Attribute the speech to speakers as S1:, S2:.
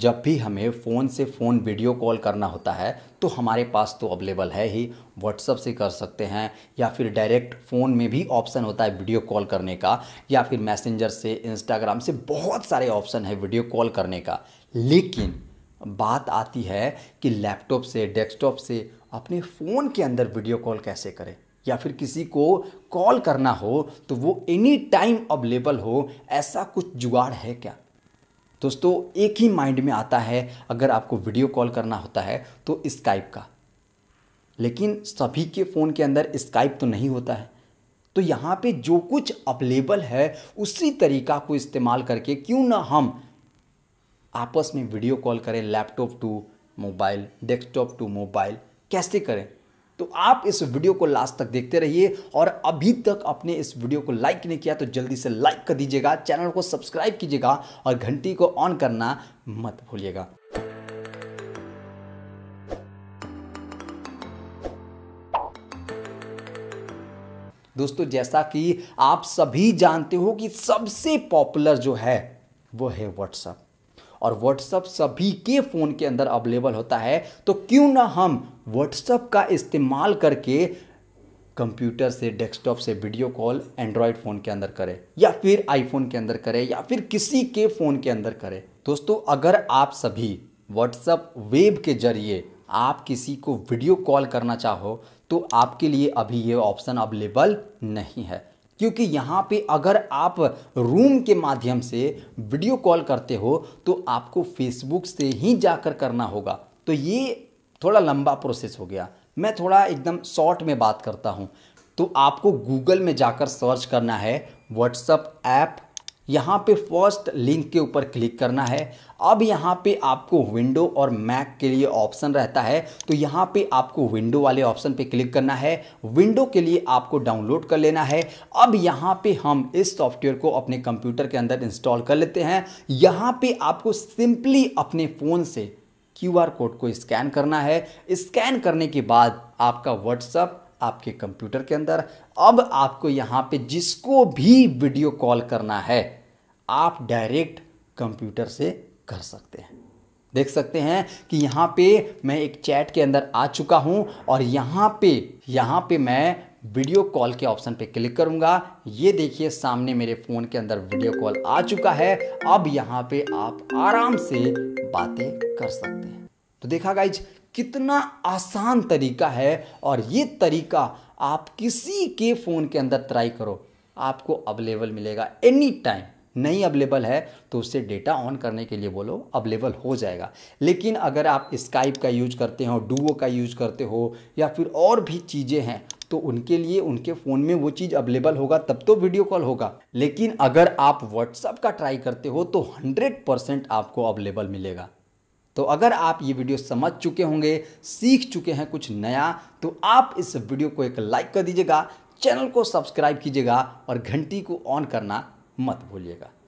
S1: जब भी हमें फ़ोन से फ़ोन वीडियो कॉल करना होता है तो हमारे पास तो अवेलेबल है ही व्हाट्सअप से कर सकते हैं या फिर डायरेक्ट फ़ोन में भी ऑप्शन होता है वीडियो कॉल करने का या फिर मैसेंजर से इंस्टाग्राम से बहुत सारे ऑप्शन है वीडियो कॉल करने का लेकिन बात आती है कि लैपटॉप से डेस्कटॉप से अपने फ़ोन के अंदर वीडियो कॉल कैसे करें या फिर किसी को कॉल करना हो तो वो एनी टाइम अवेलेबल हो ऐसा कुछ जुगाड़ है क्या दोस्तों एक ही माइंड में आता है अगर आपको वीडियो कॉल करना होता है तो स्काइप का लेकिन सभी के फ़ोन के अंदर स्काइप तो नहीं होता है तो यहाँ पे जो कुछ अवेलेबल है उसी तरीका को इस्तेमाल करके क्यों ना हम आपस में वीडियो कॉल करें laptop to mobile desktop to mobile कैसे करें तो आप इस वीडियो को लास्ट तक देखते रहिए और अभी तक आपने इस वीडियो को लाइक नहीं किया तो जल्दी से लाइक कर दीजिएगा चैनल को सब्सक्राइब कीजिएगा और घंटी को ऑन करना मत भूलिएगा दोस्तों जैसा कि आप सभी जानते हो कि सबसे पॉपुलर जो है वो है व्हाट्सअप और व्हाट्सअप सभी के फ़ोन के अंदर अवेलेबल होता है तो क्यों ना हम व्हाट्सअप का इस्तेमाल करके कंप्यूटर से डेस्कटॉप से वीडियो कॉल एंड्रॉयड फ़ोन के अंदर करें या फिर आईफोन के अंदर करें या फिर किसी के फ़ोन के अंदर करें दोस्तों अगर आप सभी व्हाट्सअप वेब के जरिए आप किसी को वीडियो कॉल करना चाहो तो आपके लिए अभी ये ऑप्शन अवेलेबल नहीं है क्योंकि यहाँ पे अगर आप रूम के माध्यम से वीडियो कॉल करते हो तो आपको फेसबुक से ही जाकर करना होगा तो ये थोड़ा लंबा प्रोसेस हो गया मैं थोड़ा एकदम शॉर्ट में बात करता हूँ तो आपको गूगल में जाकर सर्च करना है व्हाट्सअप ऐप यहाँ पे फर्स्ट लिंक के ऊपर क्लिक करना है अब यहाँ पे आपको विंडो और मैक के लिए ऑप्शन रहता है तो यहाँ पे आपको विंडो वाले ऑप्शन पे क्लिक करना है विंडो के लिए आपको डाउनलोड कर लेना है अब यहाँ पे हम इस सॉफ्टवेयर को अपने कंप्यूटर के अंदर इंस्टॉल कर लेते हैं यहाँ पे आपको सिंपली अपने फ़ोन से क्यू कोड को स्कैन करना है स्कैन करने के बाद आपका व्हाट्सअप आपके कंप्यूटर के अंदर अब आपको यहाँ पे जिसको भी वीडियो कॉल करना है आप डायरेक्ट कंप्यूटर से कर सकते हैं देख सकते हैं कि यहाँ पे मैं एक चैट के अंदर आ चुका हूँ और यहाँ पे यहाँ पे मैं वीडियो कॉल के ऑप्शन पे क्लिक करूँगा ये देखिए सामने मेरे फ़ोन के अंदर वीडियो कॉल आ चुका है अब यहाँ पे आप आराम से बातें कर सकते हैं तो देखा गाइज कितना आसान तरीका है और ये तरीका आप किसी के फ़ोन के अंदर ट्राई करो आपको अवेलेबल मिलेगा एनी टाइम नहीं अवेलेबल है तो उससे डेटा ऑन करने के लिए बोलो अवेलेबल हो जाएगा लेकिन अगर आप स्काइप का यूज करते हो डुओ का यूज करते हो या फिर और भी चीज़ें हैं तो उनके लिए उनके फ़ोन में वो चीज़ अवेलेबल होगा तब तो वीडियो कॉल होगा लेकिन अगर आप व्हाट्सअप का ट्राई करते हो तो 100 परसेंट आपको अवेलेबल मिलेगा तो अगर आप ये वीडियो समझ चुके होंगे सीख चुके हैं कुछ नया तो आप इस वीडियो को एक लाइक कर दीजिएगा चैनल को सब्सक्राइब कीजिएगा और घंटी को ऑन करना मत भूलिएगा